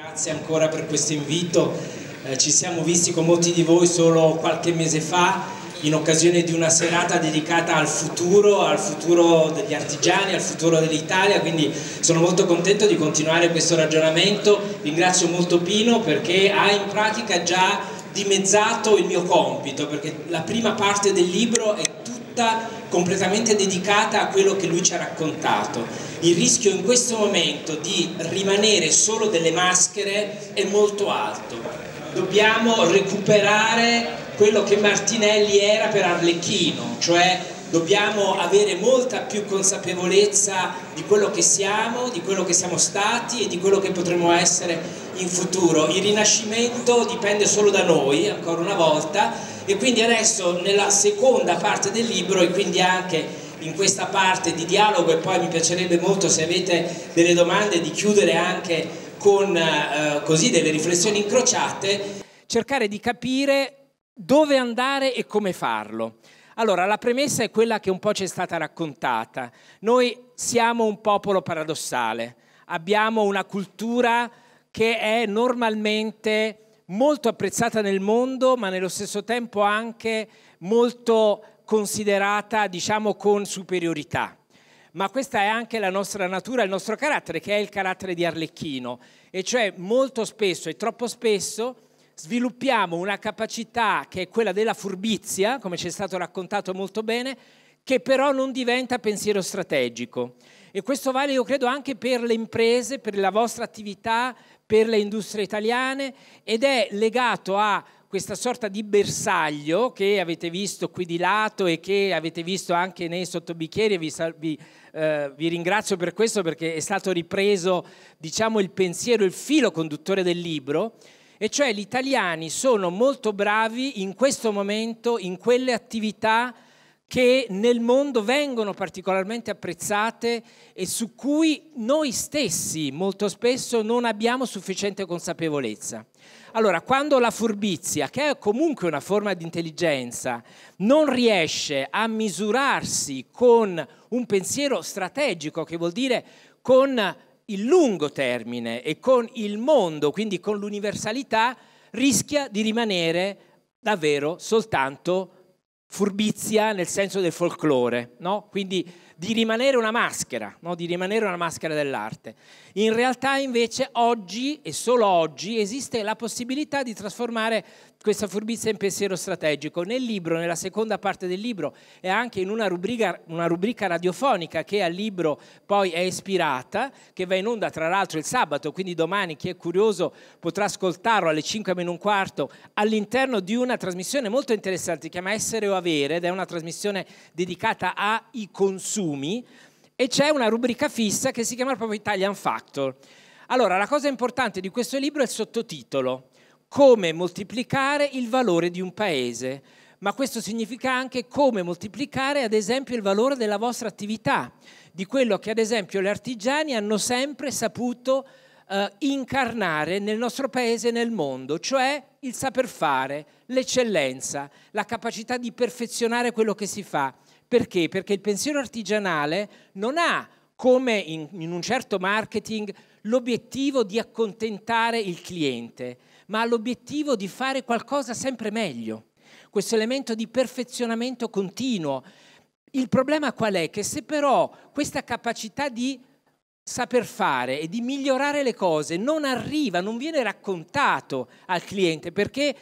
Grazie ancora per questo invito, eh, ci siamo visti con molti di voi solo qualche mese fa in occasione di una serata dedicata al futuro, al futuro degli artigiani, al futuro dell'Italia, quindi sono molto contento di continuare questo ragionamento, ringrazio molto Pino perché ha in pratica già dimezzato il mio compito, perché la prima parte del libro è tutta completamente dedicata a quello che lui ci ha raccontato. Il rischio in questo momento di rimanere solo delle maschere è molto alto. Dobbiamo recuperare quello che Martinelli era per Arlecchino, cioè dobbiamo avere molta più consapevolezza di quello che siamo, di quello che siamo stati e di quello che potremo essere in futuro. Il rinascimento dipende solo da noi, ancora una volta, e quindi adesso nella seconda parte del libro e quindi anche in questa parte di dialogo e poi mi piacerebbe molto se avete delle domande di chiudere anche con eh, così delle riflessioni incrociate. Cercare di capire dove andare e come farlo. Allora, la premessa è quella che un po' ci è stata raccontata. Noi siamo un popolo paradossale, abbiamo una cultura che è normalmente molto apprezzata nel mondo, ma nello stesso tempo anche molto considerata, diciamo, con superiorità. Ma questa è anche la nostra natura, il nostro carattere, che è il carattere di Arlecchino, e cioè molto spesso e troppo spesso sviluppiamo una capacità che è quella della furbizia, come ci è stato raccontato molto bene, che però non diventa pensiero strategico. E questo vale, io credo, anche per le imprese, per la vostra attività, per le industrie italiane ed è legato a questa sorta di bersaglio che avete visto qui di lato e che avete visto anche nei sottobicchieri, vi, vi, eh, vi, ringrazio per questo perché è stato ripreso diciamo, il pensiero, il filo conduttore del libro, e cioè gli italiani sono molto bravi in questo momento in quelle attività che nel mondo vengono particolarmente apprezzate e su cui noi stessi molto spesso non abbiamo sufficiente consapevolezza. Allora, quando la furbizia, che è comunque una forma di intelligenza, non riesce a misurarsi con un pensiero strategico, che vuol dire con il lungo termine e con il mondo, quindi con l'universalità, rischia di rimanere davvero soltanto furbizia nel senso del folklore, no? quindi di rimanere una maschera, no? di rimanere una maschera dell'arte. In realtà invece oggi e solo oggi esiste la possibilità di trasformare questa furbizia in pensiero strategico. Nel libro, nella seconda parte del libro e anche in una rubrica, una rubrica, radiofonica che al libro poi è ispirata, che va in onda tra l'altro il sabato, quindi domani chi è curioso potrà ascoltarlo alle 5 meno un quarto all'interno di una trasmissione molto interessante, si chiama Essere o Avere ed è una trasmissione dedicata ai consumi e c'è una rubrica fissa che si chiama proprio Italian Factor. Allora, la cosa importante di questo libro è il sottotitolo come moltiplicare il valore di un paese, ma questo significa anche come moltiplicare ad esempio il valore della vostra attività, di quello che ad esempio gli artigiani hanno sempre saputo eh, incarnare nel nostro paese e nel mondo, cioè il saper fare, l'eccellenza, la capacità di perfezionare quello che si fa. Perché? Perché il pensiero artigianale non ha, come in, in un certo marketing, l'obiettivo di accontentare il cliente, ma ha l'obiettivo di fare qualcosa sempre meglio. Questo elemento di perfezionamento continuo. Il problema qual è? Che se però questa capacità di saper fare e di migliorare le cose non arriva, non viene raccontato al cliente perché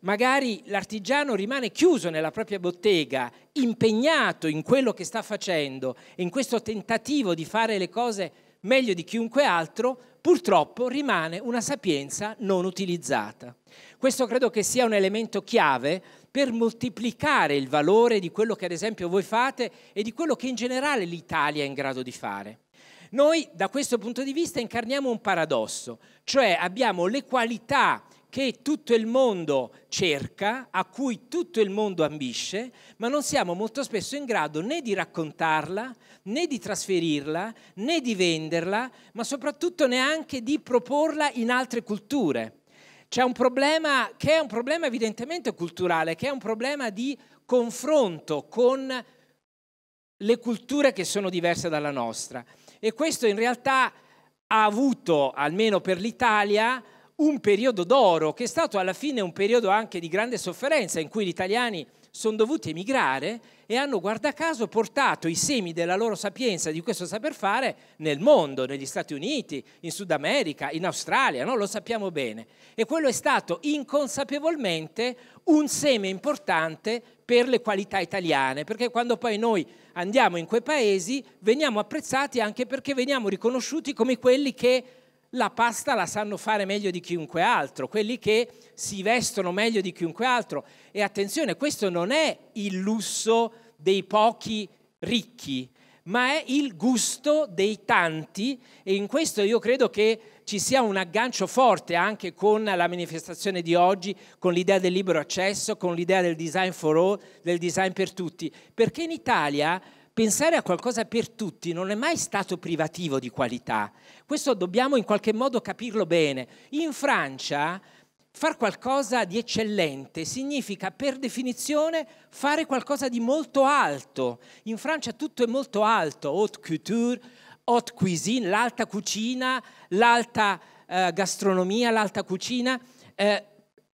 magari l'artigiano rimane chiuso nella propria bottega, impegnato in quello che sta facendo, in questo tentativo di fare le cose meglio, meglio di chiunque altro, purtroppo rimane una sapienza non utilizzata. Questo credo che sia un elemento chiave per moltiplicare il valore di quello che ad esempio voi fate e di quello che in generale l'Italia è in grado di fare. Noi da questo punto di vista incarniamo un paradosso, cioè abbiamo le qualità che tutto il mondo cerca, a cui tutto il mondo ambisce, ma non siamo molto spesso in grado né di raccontarla, né di trasferirla, né di venderla, ma soprattutto neanche di proporla in altre culture. C'è un problema che è un problema evidentemente culturale, che è un problema di confronto con le culture che sono diverse dalla nostra. E questo in realtà ha avuto, almeno per l'Italia, un periodo d'oro, che è stato alla fine un periodo anche di grande sofferenza in cui gli italiani sono dovuti emigrare e hanno, guarda caso, portato i semi della loro sapienza, di questo saper fare, nel mondo, negli Stati Uniti, in Sud America, in Australia, no? lo sappiamo bene. E quello è stato inconsapevolmente un seme importante per le qualità italiane, perché quando poi noi andiamo in quei paesi veniamo apprezzati anche perché veniamo riconosciuti come quelli che la pasta la sanno fare meglio di chiunque altro, quelli che si vestono meglio di chiunque altro. E attenzione, questo non è il lusso dei pochi ricchi, ma è il gusto dei tanti e in questo io credo che ci sia un aggancio forte anche con la manifestazione di oggi, con l'idea del libero accesso, con l'idea del design for all, del design per tutti, perché in Italia pensare a qualcosa per tutti non è mai stato privativo di qualità. Questo dobbiamo in qualche modo capirlo bene. In Francia far qualcosa di eccellente significa per definizione fare qualcosa di molto alto. In Francia tutto è molto alto, haute couture, haute cuisine, l'alta cucina, l'alta eh, gastronomia, l'alta cucina. Eh,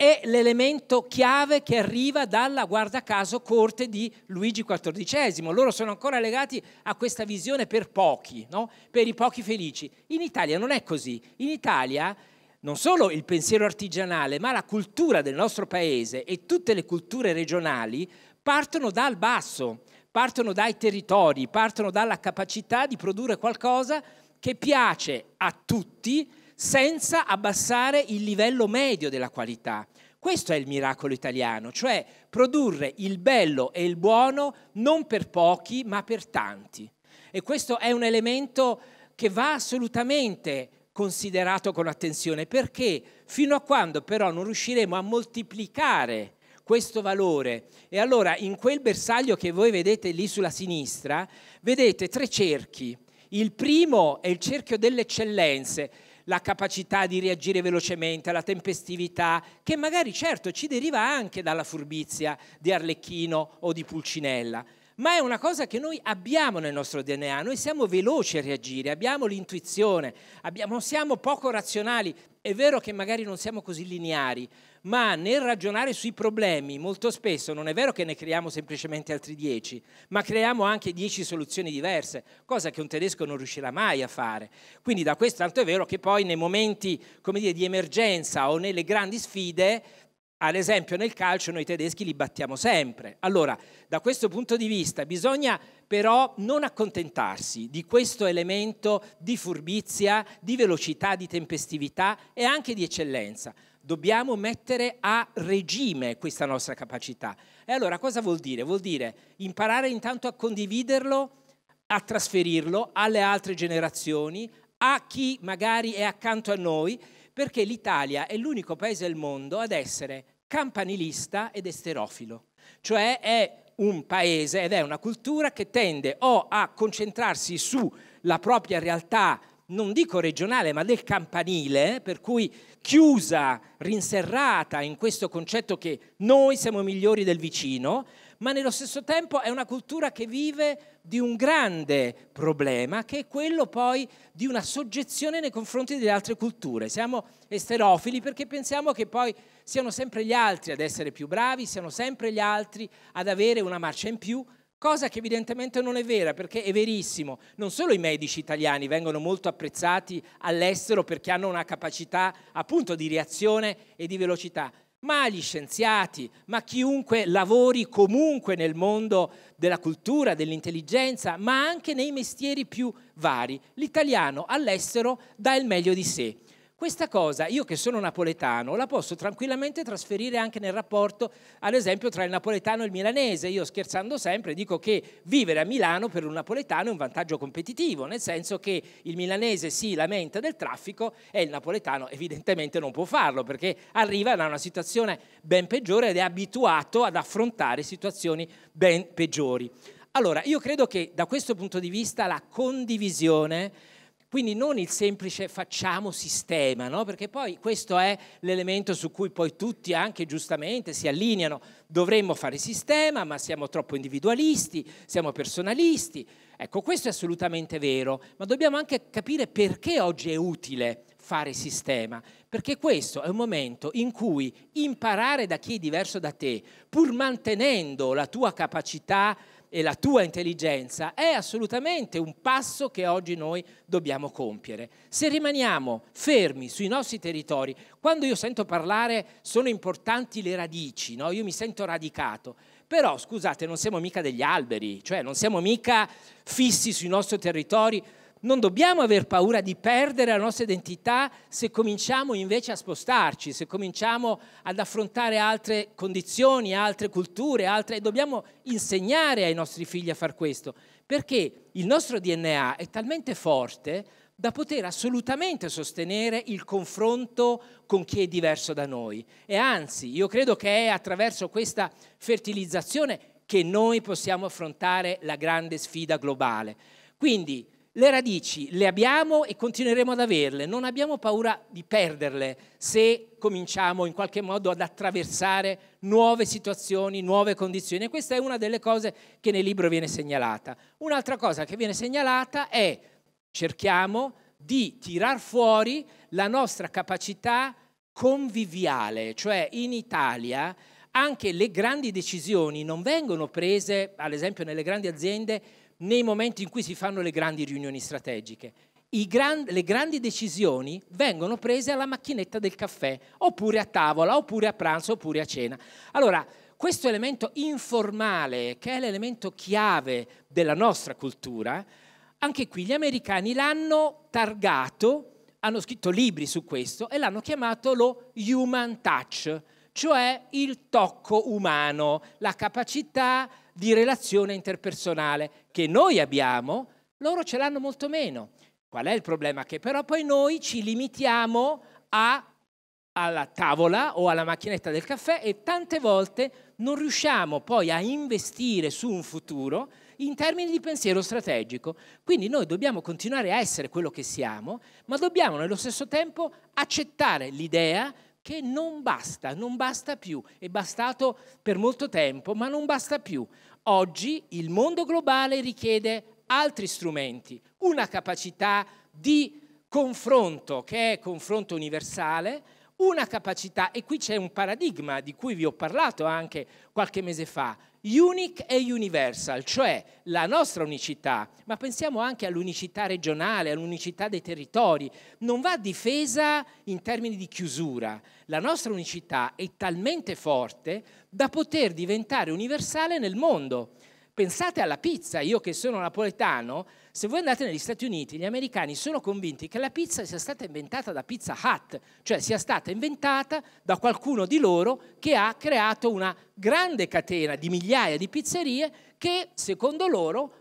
è l'elemento chiave che arriva dalla, guarda caso, corte di Luigi XIV. Loro sono ancora legati a questa visione per pochi, no? per i pochi felici. In Italia non è così. In Italia non solo il pensiero artigianale, ma la cultura del nostro paese e tutte le culture regionali partono dal basso, partono dai territori, partono dalla capacità di produrre qualcosa che piace a tutti senza abbassare il livello medio della qualità. Questo è il miracolo italiano, cioè produrre il bello e il buono non per pochi, ma per tanti. E questo è un elemento che va assolutamente considerato con attenzione, perché fino a quando però non riusciremo a moltiplicare questo valore. E allora in quel bersaglio che voi vedete lì sulla sinistra, vedete tre cerchi. Il primo è il cerchio delle eccellenze, la capacità di reagire velocemente, la tempestività, che magari certo ci deriva anche dalla furbizia di Arlecchino o di Pulcinella ma è una cosa che noi abbiamo nel nostro DNA, noi siamo veloci a reagire, abbiamo l'intuizione, abbiamo, siamo poco razionali, è vero che magari non siamo così lineari, ma nel ragionare sui problemi molto spesso non è vero che ne creiamo semplicemente altri dieci, ma creiamo anche dieci soluzioni diverse, cosa che un tedesco non riuscirà mai a fare. Quindi da questo tanto è vero che poi nei momenti dire, di emergenza o nelle grandi sfide ad esempio nel calcio noi tedeschi li battiamo sempre. Allora, da questo punto di vista bisogna però non accontentarsi di questo elemento di furbizia, di velocità, di tempestività e anche di eccellenza. Dobbiamo mettere a regime questa nostra capacità. E allora cosa vuol dire? Vuol dire imparare intanto a condividerlo, a trasferirlo alle altre generazioni, a chi magari è accanto a noi perché l'Italia è l'unico paese al mondo ad essere campanilista ed esterofilo, cioè è un paese ed è una cultura che tende o a concentrarsi sulla propria realtà, non dico regionale, ma del campanile, per cui chiusa, rinserrata in questo concetto che noi siamo migliori del vicino, ma nello stesso tempo è una cultura che vive di un grande problema che è quello poi di una soggezione nei confronti delle altre culture. Siamo esterofili perché pensiamo che poi siano sempre gli altri ad essere più bravi, siano sempre gli altri ad avere una marcia in più, cosa che evidentemente non è vera, perché è verissimo, non solo i medici italiani vengono molto apprezzati all'estero perché hanno una capacità appunto di reazione e di velocità, ma gli scienziati, ma chiunque lavori comunque nel mondo della cultura, dell'intelligenza, ma anche nei mestieri più vari. L'italiano all'estero dà il meglio di sé. Questa cosa, io che sono napoletano, la posso tranquillamente trasferire anche nel rapporto, ad esempio, tra il napoletano e il milanese. Io scherzando sempre dico che vivere a Milano per un napoletano è un vantaggio competitivo, nel senso che il milanese si lamenta del traffico e il napoletano evidentemente non può farlo perché arriva da una situazione ben peggiore ed è abituato ad affrontare situazioni ben peggiori. Allora, io credo che da questo punto di vista la condivisione quindi non il semplice facciamo sistema, no? perché poi questo è l'elemento su cui poi tutti anche giustamente si allineano. Dovremmo fare sistema, ma siamo troppo individualisti, siamo personalisti. Ecco, questo è assolutamente vero, ma dobbiamo anche capire perché oggi è utile fare sistema, perché questo è un momento in cui imparare da chi è diverso da te, pur mantenendo la tua capacità e la tua intelligenza è assolutamente un passo che oggi noi dobbiamo compiere. Se rimaniamo fermi sui nostri territori, quando io sento parlare sono importanti le radici, no? io mi sento radicato, però scusate non siamo mica degli alberi, cioè non siamo mica fissi sui nostri territori non dobbiamo aver paura di perdere la nostra identità se cominciamo invece a spostarci, se cominciamo ad affrontare altre condizioni, altre culture, altre... dobbiamo insegnare ai nostri figli a far questo, perché il nostro DNA è talmente forte da poter assolutamente sostenere il confronto con chi è diverso da noi. E anzi, io credo che è attraverso questa fertilizzazione che noi possiamo affrontare la grande sfida globale. Quindi le radici le abbiamo e continueremo ad averle, non abbiamo paura di perderle se cominciamo in qualche modo ad attraversare nuove situazioni, nuove condizioni. questa è una delle cose che nel libro viene segnalata. Un'altra cosa che viene segnalata è cerchiamo di tirar fuori la nostra capacità conviviale, cioè in Italia anche le grandi decisioni non vengono prese, ad esempio nelle grandi aziende, nei momenti in cui si fanno le grandi riunioni strategiche. Gran, le grandi decisioni vengono prese alla macchinetta del caffè, oppure a tavola, oppure a pranzo, oppure a cena. Allora, questo elemento informale, che è l'elemento chiave della nostra cultura, anche qui gli americani l'hanno targato, hanno scritto libri su questo e l'hanno chiamato lo human touch, cioè il tocco umano, la capacità di relazione interpersonale che noi abbiamo, loro ce l'hanno molto meno. Qual è il problema? Che però poi noi ci limitiamo a, alla tavola o alla macchinetta del caffè e tante volte non riusciamo poi a investire su un futuro in termini di pensiero strategico. Quindi noi dobbiamo continuare a essere quello che siamo, ma dobbiamo nello stesso tempo accettare l'idea che non basta, non basta più, è bastato per molto tempo, ma non basta più. Oggi il mondo globale richiede altri strumenti, una capacità di confronto che è confronto universale, una capacità, e qui c'è un paradigma di cui vi ho parlato anche qualche mese fa, unique e universal, cioè la nostra unicità, ma pensiamo anche all'unicità regionale, all'unicità dei territori, non va difesa in termini di chiusura, la nostra unicità è talmente forte da poter diventare universale nel mondo. Pensate alla pizza, io che sono napoletano, se voi andate negli Stati Uniti, gli americani sono convinti che la pizza sia stata inventata da Pizza Hut, cioè sia stata inventata da qualcuno di loro che ha creato una grande catena di migliaia di pizzerie che, secondo loro,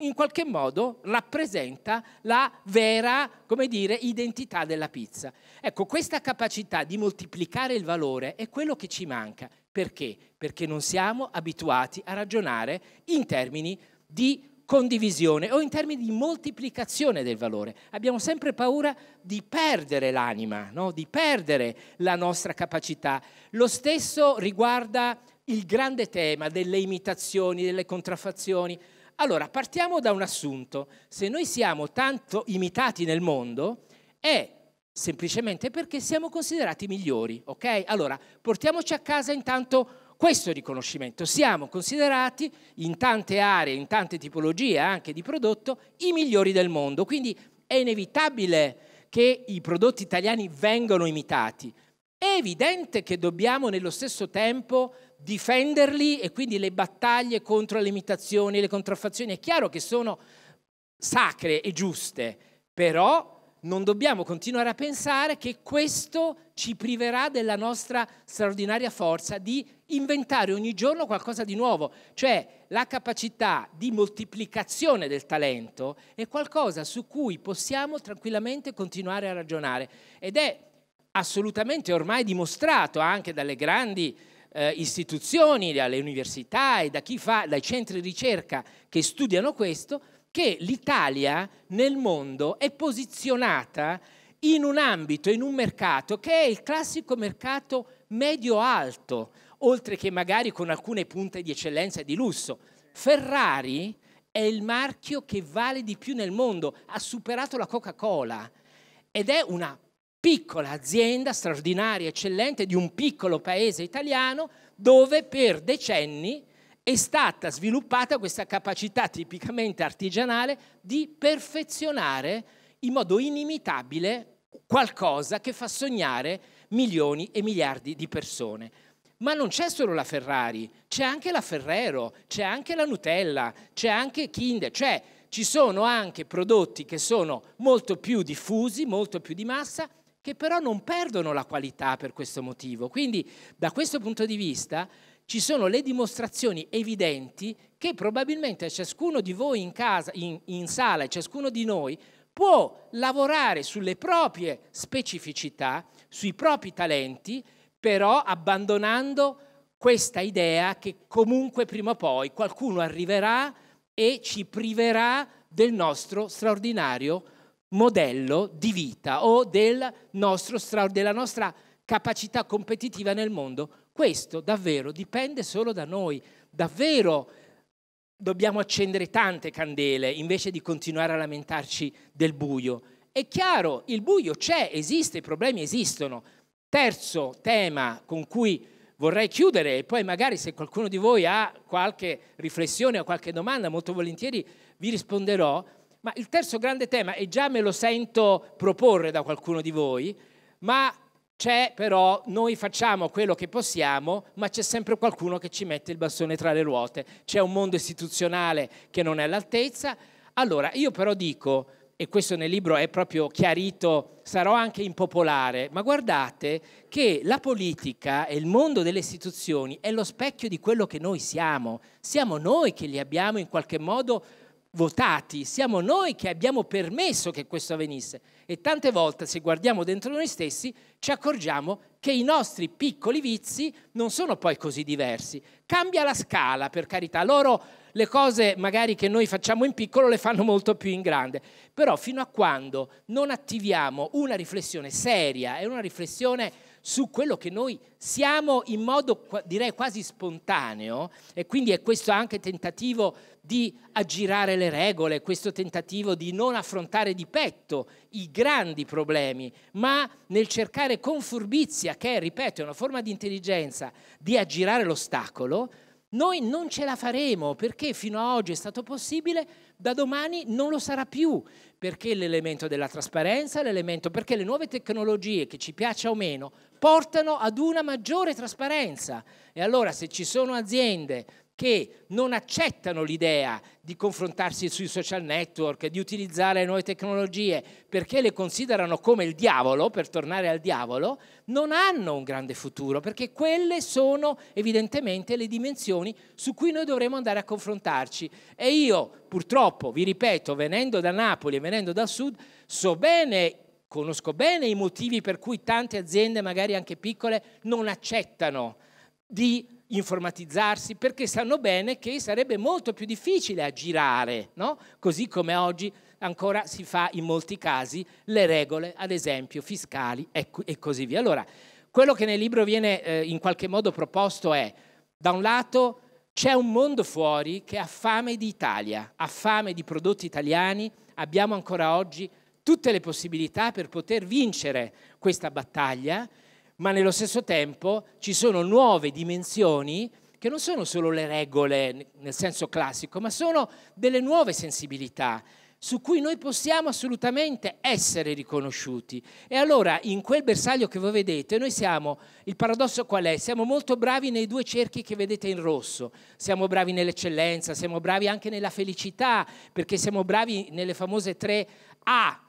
in qualche modo rappresenta la vera, come dire, identità della pizza. Ecco, questa capacità di moltiplicare il valore è quello che ci manca. Perché? Perché non siamo abituati a ragionare in termini di condivisione o in termini di moltiplicazione del valore. Abbiamo sempre paura di perdere l'anima, no? di perdere la nostra capacità. Lo stesso riguarda il grande tema delle imitazioni, delle contraffazioni. Allora, partiamo da un assunto. Se noi siamo tanto imitati nel mondo, è semplicemente perché siamo considerati migliori, ok? Allora, portiamoci a casa intanto questo riconoscimento. Siamo considerati in tante aree, in tante tipologie anche di prodotto, i migliori del mondo. Quindi è inevitabile che i prodotti italiani vengano imitati. È evidente che dobbiamo nello stesso tempo difenderli e quindi le battaglie contro le imitazioni, le contraffazioni, è chiaro che sono sacre e giuste, però non dobbiamo continuare a pensare che questo ci priverà della nostra straordinaria forza di inventare ogni giorno qualcosa di nuovo, cioè la capacità di moltiplicazione del talento è qualcosa su cui possiamo tranquillamente continuare a ragionare ed è assolutamente ormai dimostrato anche dalle grandi eh, istituzioni, dalle università e da chi fa, dai centri di ricerca che studiano questo, che l'Italia nel mondo è posizionata in un ambito, in un mercato che è il classico mercato medio-alto, oltre che magari con alcune punte di eccellenza e di lusso. Ferrari è il marchio che vale di più nel mondo, ha superato la Coca-Cola ed è una piccola azienda straordinaria, eccellente di un piccolo paese italiano dove per decenni è stata sviluppata questa capacità tipicamente artigianale di perfezionare in modo inimitabile qualcosa che fa sognare milioni e miliardi di persone. Ma non c'è solo la Ferrari, c'è anche la Ferrero, c'è anche la Nutella, c'è anche Kinder, cioè ci sono anche prodotti che sono molto più diffusi, molto più di massa, che però non perdono la qualità per questo motivo. Quindi da questo punto di vista ci sono le dimostrazioni evidenti che probabilmente ciascuno di voi in, casa, in, in sala e ciascuno di noi può lavorare sulle proprie specificità, sui propri talenti, però abbandonando questa idea che comunque prima o poi qualcuno arriverà e ci priverà del nostro straordinario modello di vita o del nostro, della nostra capacità competitiva nel mondo. Questo davvero dipende solo da noi, davvero dobbiamo accendere tante candele invece di continuare a lamentarci del buio. È chiaro, il buio c'è, esiste, i problemi esistono, Terzo tema con cui vorrei chiudere e poi magari se qualcuno di voi ha qualche riflessione o qualche domanda, molto volentieri vi risponderò, ma il terzo grande tema, e già me lo sento proporre da qualcuno di voi, ma c'è però, noi facciamo quello che possiamo, ma c'è sempre qualcuno che ci mette il bastone tra le ruote, c'è un mondo istituzionale che non è all'altezza. Allora, io però dico, e questo nel libro è proprio chiarito, sarò anche impopolare, ma guardate che la politica e il mondo delle istituzioni è lo specchio di quello che noi siamo, siamo noi che li abbiamo in qualche modo votati, siamo noi che abbiamo permesso che questo avvenisse. E tante volte se guardiamo dentro noi stessi ci accorgiamo che i nostri piccoli vizi non sono poi così diversi. Cambia la scala, per carità. Loro le cose magari che noi facciamo in piccolo le fanno molto più in grande. Però fino a quando non attiviamo una riflessione seria e una riflessione su quello che noi siamo in modo direi quasi spontaneo e quindi è questo anche tentativo di aggirare le regole, questo tentativo di non affrontare di petto i grandi problemi, ma nel cercare con furbizia, che ripeto, è una forma di intelligenza, di aggirare l'ostacolo, noi non ce la faremo perché fino ad oggi è stato possibile, da domani non lo sarà più, perché l'elemento della trasparenza, l'elemento perché le nuove tecnologie, che ci piaccia o meno, portano ad una maggiore trasparenza. E allora se ci sono aziende che non accettano l'idea di confrontarsi sui social network, di utilizzare nuove tecnologie, perché le considerano come il diavolo, per tornare al diavolo, non hanno un grande futuro, perché quelle sono evidentemente le dimensioni su cui noi dovremmo andare a confrontarci. E io, purtroppo, vi ripeto, venendo da Napoli e venendo dal sud, so bene conosco bene i motivi per cui tante aziende, magari anche piccole, non accettano di informatizzarsi perché sanno bene che sarebbe molto più difficile aggirare, no? così come oggi ancora si fa in molti casi, le regole, ad esempio, fiscali ecco, e, così via. Allora, quello che nel libro viene eh, in qualche modo proposto è, da un lato, c'è un mondo fuori che ha fame di Italia, ha fame di prodotti italiani, abbiamo ancora oggi tutte le possibilità per poter vincere questa battaglia ma nello stesso tempo ci sono nuove dimensioni che non sono solo le regole nel senso classico, ma sono delle nuove sensibilità su cui noi possiamo assolutamente essere riconosciuti. E allora in quel bersaglio che voi vedete, noi siamo, il paradosso qual è? Siamo molto bravi nei due cerchi che vedete in rosso, siamo bravi nell'eccellenza, siamo bravi anche nella felicità, perché siamo bravi nelle famose tre A,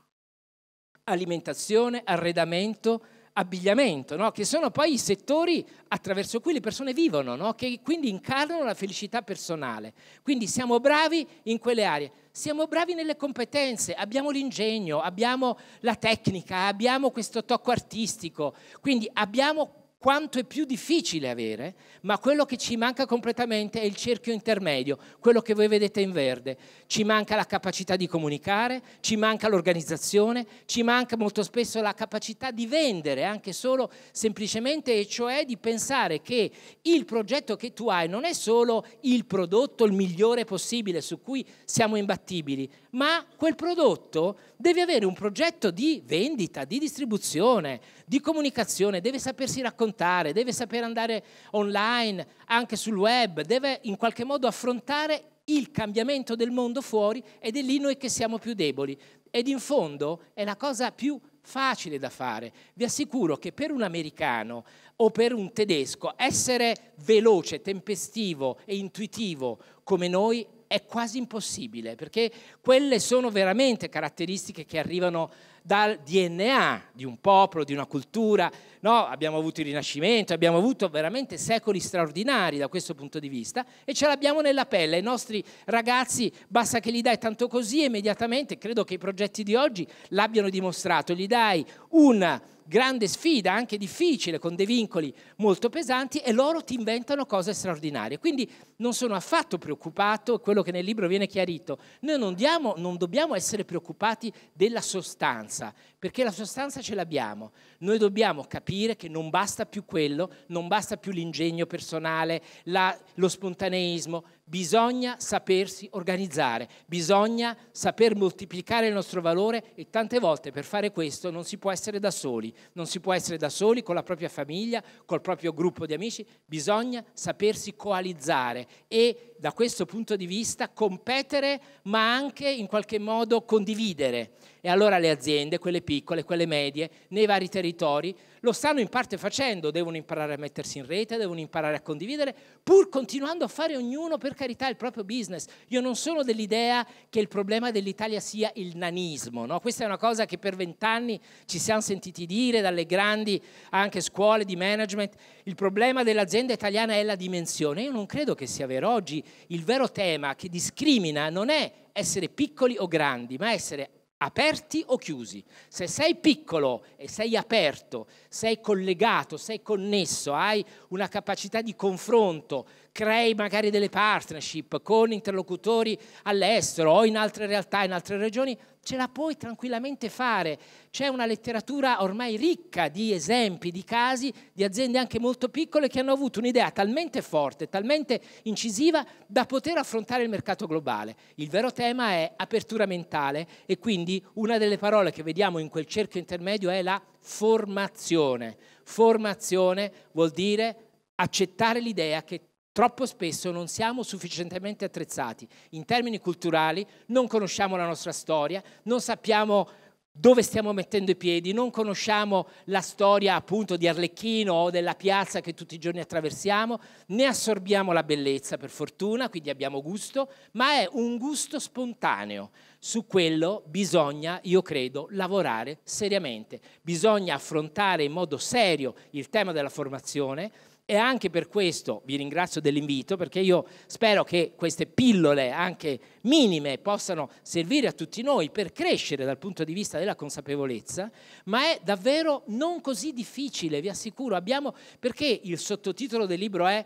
alimentazione, arredamento, abbigliamento, no? che sono poi i settori attraverso cui le persone vivono, no? che quindi incarnano la felicità personale. Quindi siamo bravi in quelle aree, siamo bravi nelle competenze, abbiamo l'ingegno, abbiamo la tecnica, abbiamo questo tocco artistico, quindi abbiamo quanto è più difficile avere, ma quello che ci manca completamente è il cerchio intermedio, quello che voi vedete in verde. Ci manca la capacità di comunicare, ci manca l'organizzazione, ci manca molto spesso la capacità di vendere, anche solo semplicemente, e cioè di pensare che il progetto che tu hai non è solo il prodotto il migliore possibile su cui siamo imbattibili, ma quel prodotto deve avere un progetto di vendita, di distribuzione, di comunicazione, deve sapersi raccontare, deve saper andare online, anche sul web, deve in qualche modo affrontare il cambiamento del mondo fuori ed è lì noi che siamo più deboli. Ed in fondo è la cosa più facile da fare. Vi assicuro che per un americano o per un tedesco essere veloce, tempestivo e intuitivo come noi è quasi impossibile, perché quelle sono veramente caratteristiche che arrivano dal DNA di un popolo, di una cultura. No? Abbiamo avuto il Rinascimento, abbiamo avuto veramente secoli straordinari da questo punto di vista e ce l'abbiamo nella pelle. I nostri ragazzi basta che gli dai tanto così immediatamente, credo che i progetti di oggi l'abbiano dimostrato, gli dai una grande sfida, anche difficile, con dei vincoli molto pesanti e loro ti inventano cose straordinarie. Quindi non sono affatto preoccupato, quello che nel libro viene chiarito, noi non, diamo, non dobbiamo essere preoccupati della sostanza graça perché la sostanza ce l'abbiamo. Noi dobbiamo capire che non basta più quello, non basta più l'ingegno personale, la, lo spontaneismo, bisogna sapersi organizzare, bisogna saper moltiplicare il nostro valore e tante volte per fare questo non si può essere da soli, non si può essere da soli con la propria famiglia, col proprio gruppo di amici, bisogna sapersi coalizzare e da questo punto di vista competere ma anche in qualche modo condividere. E allora le aziende, quelle piccole, piccole, quelle medie, nei vari territori, lo stanno in parte facendo, devono imparare a mettersi in rete, devono imparare a condividere, pur continuando a fare ognuno per carità il proprio business. Io non sono dell'idea che il problema dell'Italia sia il nanismo, no? questa è una cosa che per vent'anni ci siamo sentiti dire dalle grandi anche scuole di management, il problema dell'azienda italiana è la dimensione, io non credo che sia vero oggi, il vero tema che discrimina non è essere piccoli o grandi, ma essere aperti o chiusi. Se sei piccolo e sei aperto, sei collegato, sei connesso, hai una capacità di confronto, crei magari delle partnership con interlocutori all'estero o in altre realtà, in altre regioni, ce la puoi tranquillamente fare. C'è una letteratura ormai ricca di esempi, di casi, di aziende anche molto piccole che hanno avuto un'idea talmente forte, talmente incisiva da poter affrontare il mercato globale. Il vero tema è apertura mentale e quindi una delle parole che vediamo in quel cerchio intermedio è la formazione. Formazione vuol dire accettare l'idea che Troppo spesso non siamo sufficientemente attrezzati in termini culturali, non conosciamo la nostra storia, non sappiamo dove stiamo mettendo i piedi, non conosciamo la storia appunto di Arlecchino o della piazza che tutti i giorni attraversiamo, ne assorbiamo la bellezza per fortuna, quindi abbiamo gusto, ma è un gusto spontaneo. Su quello bisogna, io credo, lavorare seriamente, bisogna affrontare in modo serio il tema della formazione, e anche per questo vi ringrazio dell'invito, perché io spero che queste pillole, anche minime, possano servire a tutti noi per crescere dal punto di vista della consapevolezza, ma è davvero non così difficile, vi assicuro. Abbiamo, perché il sottotitolo del libro è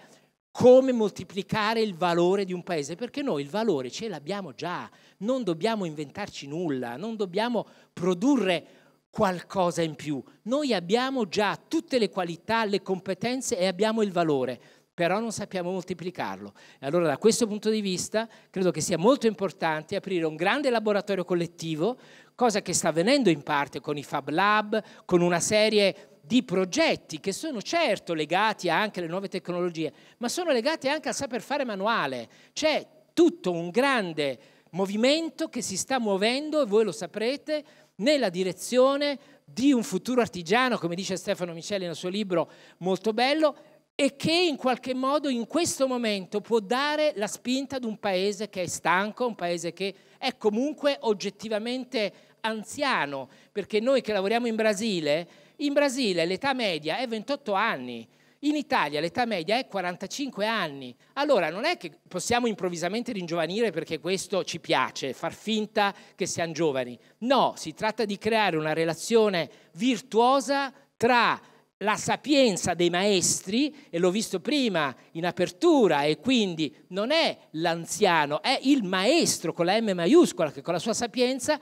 come moltiplicare il valore di un paese, perché noi il valore ce l'abbiamo già, non dobbiamo inventarci nulla, non dobbiamo produrre qualcosa in più. Noi abbiamo già tutte le qualità, le competenze e abbiamo il valore, però non sappiamo moltiplicarlo. E allora da questo punto di vista credo che sia molto importante aprire un grande laboratorio collettivo, cosa che sta avvenendo in parte con i Fab Lab, con una serie di progetti che sono certo legati anche alle nuove tecnologie, ma sono legati anche al saper fare manuale. C'è tutto un grande movimento che si sta muovendo e voi lo saprete nella direzione di un futuro artigiano, come dice Stefano Micelli nel suo libro molto bello, e che in qualche modo in questo momento può dare la spinta ad un paese che è stanco, un paese che è comunque oggettivamente anziano, perché noi che lavoriamo in Brasile, in Brasile l'età media è 28 anni, in Italia l'età media è 45 anni, allora non è che possiamo improvvisamente ringiovanire perché questo ci piace, far finta che siamo giovani. No, si tratta di creare una relazione virtuosa tra la sapienza dei maestri, e l'ho visto prima in apertura, e quindi non è l'anziano, è il maestro con la M maiuscola che con la sua sapienza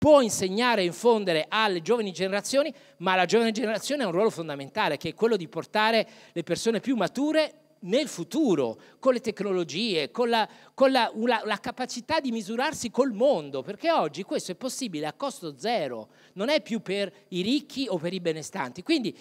può insegnare e infondere alle giovani generazioni, ma la giovane generazione ha un ruolo fondamentale, che è quello di portare le persone più mature nel futuro, con le tecnologie, con, la, con la, la, la, capacità di misurarsi col mondo, perché oggi questo è possibile a costo zero, non è più per i ricchi o per i benestanti. Quindi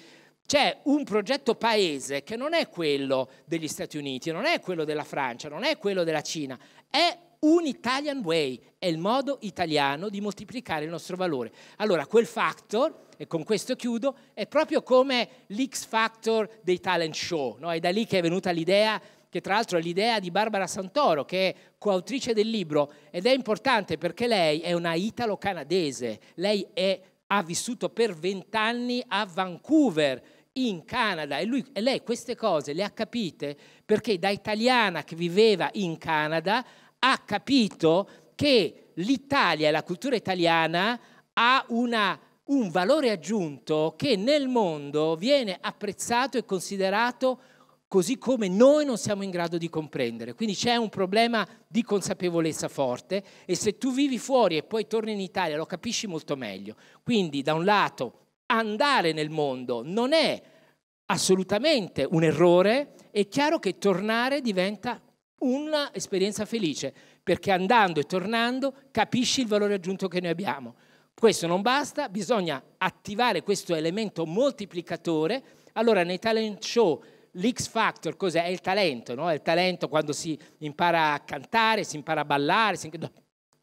c'è un progetto paese che non è quello degli Stati Uniti, non è quello della Francia, non è quello della Cina, è un Italian way è il modo italiano di moltiplicare il nostro valore. Allora, quel factor, e con questo chiudo, è proprio come l'X factor dei talent show. No? È da lì che è venuta l'idea che tra l'altro è l'idea di Barbara Santoro, che è coautrice del libro, ed è importante perché lei è una italo-canadese, lei è, ha vissuto per vent'anni a Vancouver, in Canada, e, lui, e lei queste cose le ha capite perché da italiana che viveva in Canada ha capito che l'Italia e la cultura italiana ha una, un valore aggiunto che nel mondo viene apprezzato e considerato così come noi non siamo in grado di comprendere. Quindi c'è un problema di consapevolezza forte e se tu vivi fuori e poi torni in Italia lo capisci molto meglio. Quindi da un lato andare nel mondo non è assolutamente un errore, è chiaro che tornare diventa un'esperienza felice, perché andando e tornando capisci il valore aggiunto che noi abbiamo. Questo non basta, bisogna attivare questo elemento moltiplicatore. Allora nei talent show l'X Factor cos'è? È il talento, no? È il talento quando si impara a cantare, si impara a ballare, si...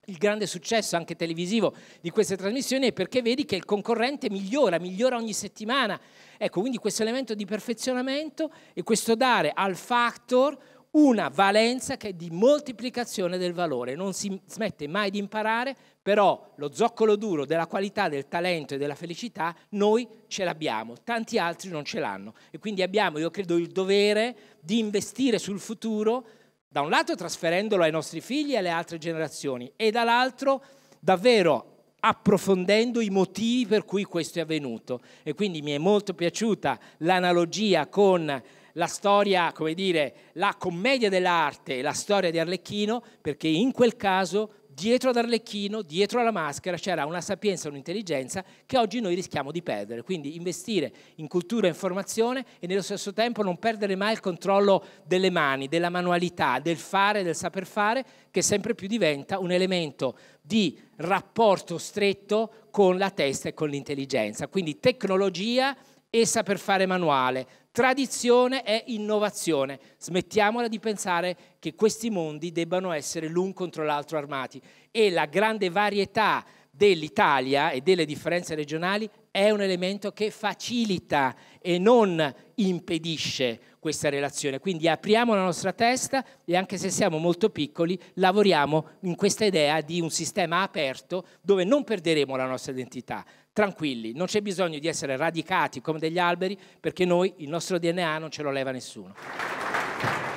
il grande successo anche televisivo di queste trasmissioni è perché vedi che il concorrente migliora, migliora ogni settimana. Ecco, quindi questo elemento di perfezionamento e questo dare al factor una valenza che è di moltiplicazione del valore, non si smette mai di imparare, però lo zoccolo duro della qualità, del talento e della felicità noi ce l'abbiamo, tanti altri non ce l'hanno e quindi abbiamo, io credo, il dovere di investire sul futuro, da un lato trasferendolo ai nostri figli e alle altre generazioni e dall'altro davvero approfondendo i motivi per cui questo è avvenuto e quindi mi è molto piaciuta l'analogia con la storia, come dire, la commedia dell'arte e la storia di Arlecchino, perché in quel caso dietro ad Arlecchino, dietro alla maschera, c'era una sapienza, un'intelligenza che oggi noi rischiamo di perdere. Quindi investire in cultura e informazione e nello stesso tempo non perdere mai il controllo delle mani, della manualità, del fare, del saper fare, che sempre più diventa un elemento di rapporto stretto con la testa e con l'intelligenza. Quindi tecnologia e saper fare manuale. Tradizione è innovazione. Smettiamola di pensare che questi mondi debbano essere l'un contro l'altro armati. E la grande varietà dell'Italia e delle differenze regionali è un elemento che facilita e non impedisce questa relazione. Quindi apriamo la nostra testa e anche se siamo molto piccoli lavoriamo in questa idea di un sistema aperto dove non perderemo la nostra identità, tranquilli, non c'è bisogno di essere radicati come degli alberi perché noi il nostro DNA non ce lo leva nessuno.